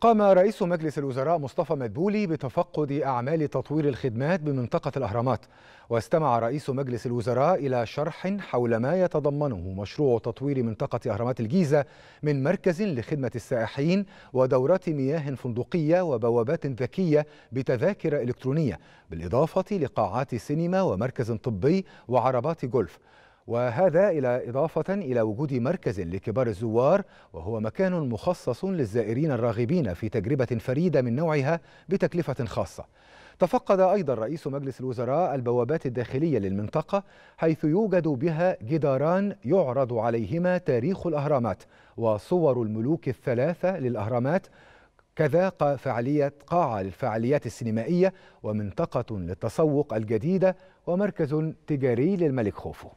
قام رئيس مجلس الوزراء مصطفى مدبولي بتفقد أعمال تطوير الخدمات بمنطقة الأهرامات واستمع رئيس مجلس الوزراء إلى شرح حول ما يتضمنه مشروع تطوير منطقة أهرامات الجيزة من مركز لخدمة السائحين ودورات مياه فندقية وبوابات ذكية بتذاكر إلكترونية بالإضافة لقاعات سينما ومركز طبي وعربات جولف وهذا إلى إضافة إلى وجود مركز لكبار الزوار وهو مكان مخصص للزائرين الراغبين في تجربة فريدة من نوعها بتكلفة خاصة تفقد أيضا رئيس مجلس الوزراء البوابات الداخلية للمنطقة حيث يوجد بها جداران يعرض عليهما تاريخ الأهرامات وصور الملوك الثلاثة للأهرامات كذا فعالية قاعة للفعاليات السينمائية ومنطقة للتسوق الجديدة ومركز تجاري للملك خوفو